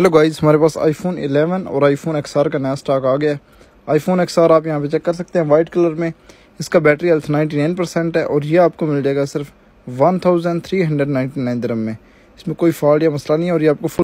hello guys हमारे पास iPhone 11 और iPhone XR का नया स्टॉक आ गया है आईफोन एक्सआर आप यहाँ पे चेक कर सकते हैं वाइट कलर में इसका बैटरी हेल्थ 99 परसेंट है और ये आपको मिल जाएगा सिर्फ 1399 thousand three hundred ninety nine में इसमें कोई फॉल्ट या मसला नहीं है और ये आपको फुल